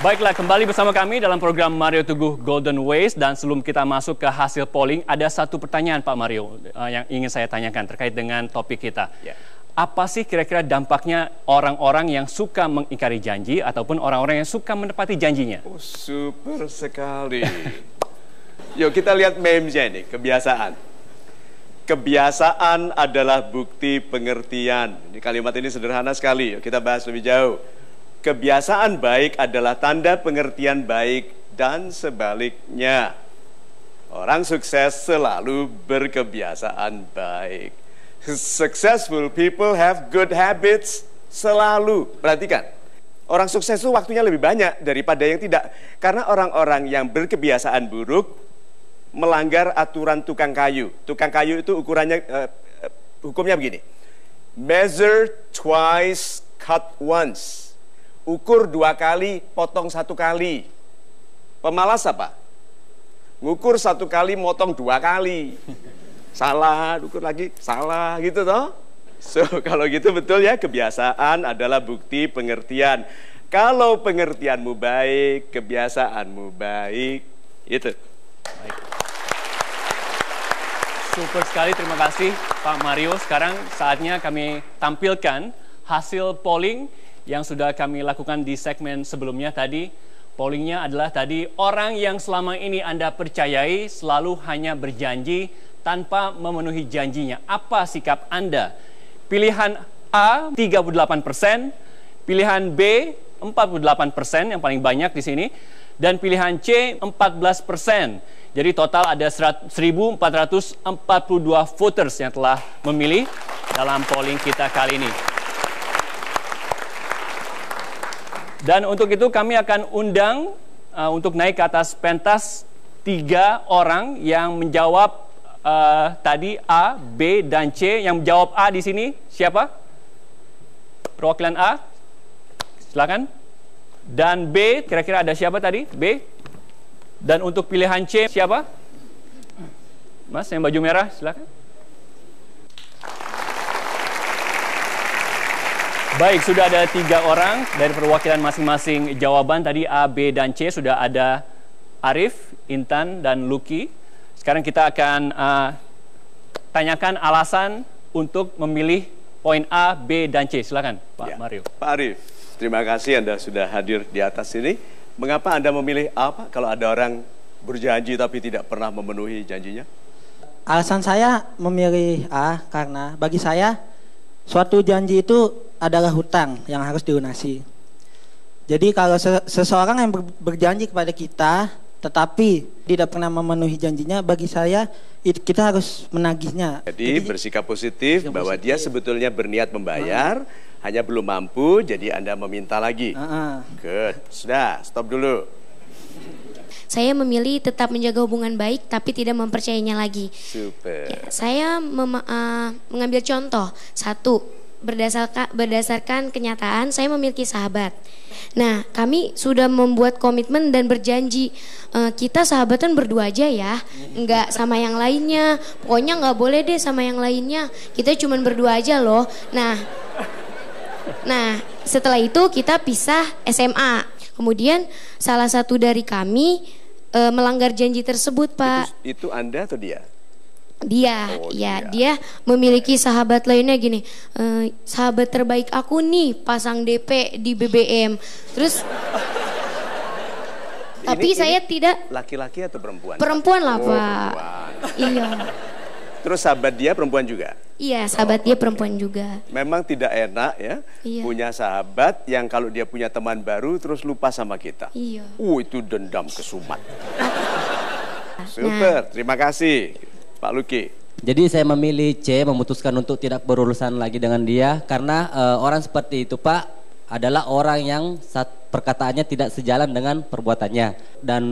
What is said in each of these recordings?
Baiklah, kembali bersama kami dalam program Mario Teguh Golden Ways dan sebelum kita masuk ke hasil polling, ada satu pertanyaan Pak Mario eh, yang ingin saya tanyakan terkait dengan topik kita. Ya. Apa sih kira-kira dampaknya orang-orang yang suka mengingkari janji ataupun orang-orang yang suka menepati janjinya? Oh, super sekali. Yuk kita lihat memesnya ini kebiasaan. Kebiasaan adalah bukti pengertian. Ini kalimat ini sederhana sekali, Yuk, kita bahas lebih jauh Kebiasaan baik adalah tanda pengertian baik dan sebaliknya. Orang sukses selalu berkebiasaan baik. Successful people have good habits selalu. Perhatikan, orang sukses itu waktunya lebih banyak daripada yang tidak. Karena orang-orang yang berkebiasaan buruk melanggar aturan tukang kayu. Tukang kayu itu ukurannya, uh, hukumnya begini. Measure twice, cut once ukur dua kali, potong satu kali. Pemalas apa? Ngukur satu kali, motong dua kali. Salah, ukur lagi, salah gitu toh. So, kalau gitu betul ya, kebiasaan adalah bukti pengertian. Kalau pengertianmu baik, kebiasaanmu baik. Itu. Baik. Super sekali, terima kasih Pak Mario. Sekarang saatnya kami tampilkan hasil polling yang sudah kami lakukan di segmen sebelumnya tadi. Pollingnya adalah tadi orang yang selama ini Anda percayai selalu hanya berjanji tanpa memenuhi janjinya. Apa sikap Anda? Pilihan A 38 persen, pilihan B 48 persen yang paling banyak di sini, dan pilihan C 14 persen. Jadi total ada 1.442 voters yang telah memilih dalam polling kita kali ini. Dan untuk itu kami akan undang uh, untuk naik ke atas pentas tiga orang yang menjawab uh, tadi A, B, dan C. Yang menjawab A di sini siapa? Perwakilan A, silakan. Dan B, kira-kira ada siapa tadi? B. Dan untuk pilihan C siapa? Mas yang baju merah, silakan. Baik, sudah ada tiga orang dari perwakilan masing-masing jawaban tadi A, B, dan C. Sudah ada Arif, Intan, dan Lucky. Sekarang kita akan uh, tanyakan alasan untuk memilih poin A, B, dan C. Silakan, Pak ya. Mario. Pak Arif, terima kasih Anda sudah hadir di atas sini. Mengapa Anda memilih A, Pak, kalau ada orang berjanji tapi tidak pernah memenuhi janjinya? Alasan saya memilih A karena bagi saya suatu janji itu adalah hutang yang harus dilunasi. Jadi kalau seseorang yang berjanji kepada kita tetapi tidak pernah memenuhi janjinya bagi saya kita harus menagihnya. Jadi, jadi bersikap positif bersikap bahwa positif. dia sebetulnya berniat membayar uh hanya belum mampu jadi Anda meminta lagi. Uh-huh. Good. Sudah, stop dulu. Saya memilih tetap menjaga hubungan baik tapi tidak mempercayainya lagi. Super. Ya, saya uh, mengambil contoh satu berdasarkan berdasarkan kenyataan saya memiliki sahabat. Nah, kami sudah membuat komitmen dan berjanji e, kita sahabatan berdua aja ya, nggak sama yang lainnya. Pokoknya nggak boleh deh sama yang lainnya. Kita cuma berdua aja loh. Nah, nah setelah itu kita pisah SMA. Kemudian salah satu dari kami e, melanggar janji tersebut, Pak. Itu, itu Anda atau dia? dia oh, ya dia. dia memiliki sahabat lainnya gini eh, sahabat terbaik aku nih pasang DP di BBM terus tapi ini saya tidak laki-laki atau perempuan perempuan lah oh, pak perempuan. iya terus sahabat dia perempuan juga iya sahabat oh, dia perempuan juga memang tidak enak ya iya. punya sahabat yang kalau dia punya teman baru terus lupa sama kita iya uh itu dendam kesumat nah. super terima kasih Pak Luki. Jadi saya memilih C, memutuskan untuk tidak berurusan lagi dengan dia karena e, orang seperti itu Pak adalah orang yang saat perkataannya tidak sejalan dengan perbuatannya dan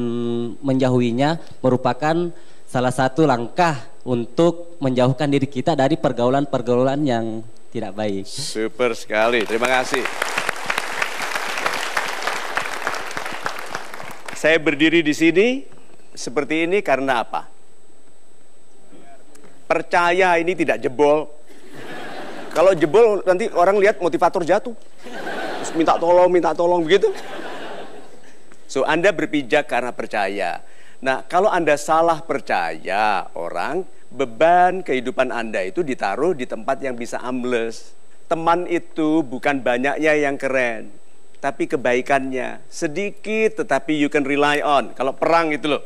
menjauhinya merupakan salah satu langkah untuk menjauhkan diri kita dari pergaulan-pergaulan yang tidak baik. Super sekali, terima kasih. Saya berdiri di sini seperti ini karena apa? Percaya ini tidak jebol. Kalau jebol nanti orang lihat motivator jatuh. Terus minta tolong, minta tolong begitu. So, Anda berpijak karena percaya. Nah, kalau Anda salah percaya orang, beban kehidupan Anda itu ditaruh di tempat yang bisa ambles. Teman itu bukan banyaknya yang keren, tapi kebaikannya. Sedikit tetapi you can rely on. Kalau perang itu loh,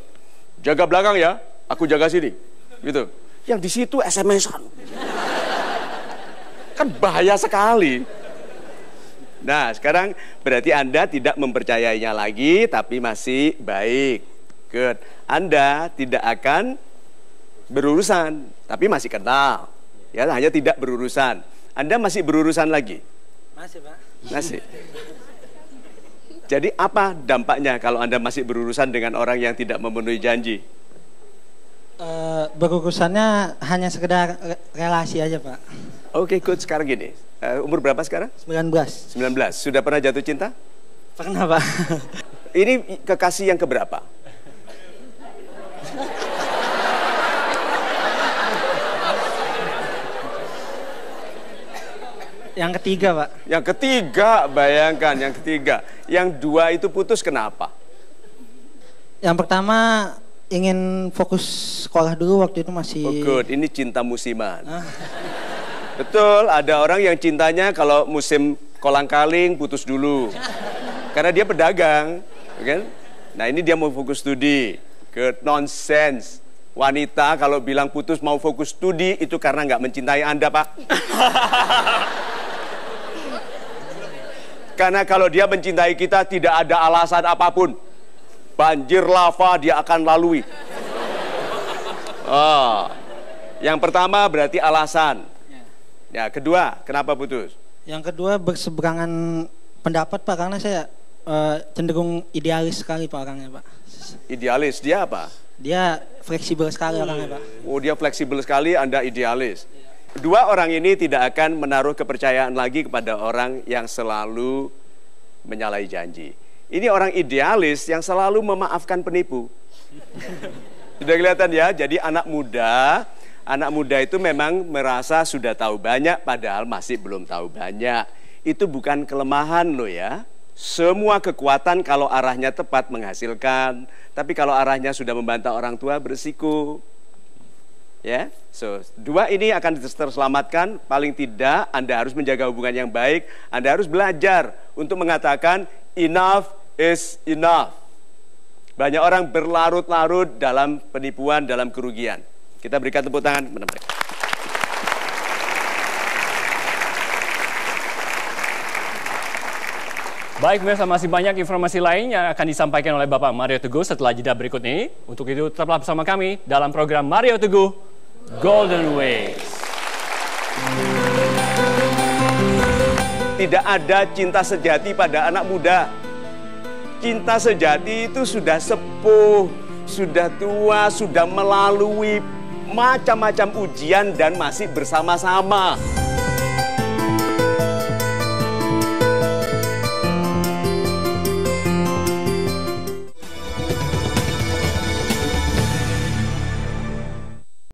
jaga belakang ya, aku jaga sini. Gitu yang di situ SMS-an. Kan bahaya sekali. Nah, sekarang berarti Anda tidak mempercayainya lagi tapi masih baik. Good. Anda tidak akan berurusan tapi masih kenal. Ya, hanya tidak berurusan. Anda masih berurusan lagi? Masih, Pak. Masih. Jadi apa dampaknya kalau Anda masih berurusan dengan orang yang tidak memenuhi janji? Uh, eh, berurusannya hanya sekedar relasi aja Pak. Oke okay, coach sekarang gini, uh, umur berapa sekarang? 19. 19, sudah pernah jatuh cinta? Pernah Pak. Ini kekasih yang keberapa? yang ketiga Pak. Yang ketiga, bayangkan yang ketiga. Yang dua itu putus kenapa? Yang pertama ingin fokus sekolah dulu waktu itu masih. Oh good, ini cinta musiman. Ah. Betul, ada orang yang cintanya kalau musim kolang kaling putus dulu. Karena dia pedagang, kan? Nah ini dia mau fokus studi. Good nonsense. Wanita kalau bilang putus mau fokus studi itu karena nggak mencintai Anda, Pak. Karena kalau dia mencintai kita tidak ada alasan apapun banjir lava dia akan lalui. Oh. Yang pertama berarti alasan. Ya, ya kedua, kenapa putus? Yang kedua berseberangan pendapat Pak karena saya e, cenderung idealis sekali Pak orangnya Pak. Idealis dia apa? Dia fleksibel sekali oh, orangnya Pak. Oh, dia fleksibel sekali, Anda idealis. Dua orang ini tidak akan menaruh kepercayaan lagi kepada orang yang selalu menyalahi janji. Ini orang idealis yang selalu memaafkan penipu. Sudah kelihatan ya, jadi anak muda, anak muda itu memang merasa sudah tahu banyak padahal masih belum tahu banyak. Itu bukan kelemahan loh ya. Semua kekuatan kalau arahnya tepat menghasilkan, tapi kalau arahnya sudah membantah orang tua bersiku. Ya, so dua ini akan terselamatkan. Paling tidak Anda harus menjaga hubungan yang baik. Anda harus belajar untuk mengatakan enough is enough. Banyak orang berlarut-larut dalam penipuan, dalam kerugian. Kita berikan tepuk tangan kepada mereka. Baik pemirsa, masih banyak informasi lain yang akan disampaikan oleh Bapak Mario Teguh setelah jeda berikut ini. Untuk itu tetaplah bersama kami dalam program Mario Teguh Golden Ways. Tidak ada cinta sejati pada anak muda Cinta sejati itu sudah sepuh, sudah tua, sudah melalui macam-macam ujian dan masih bersama-sama.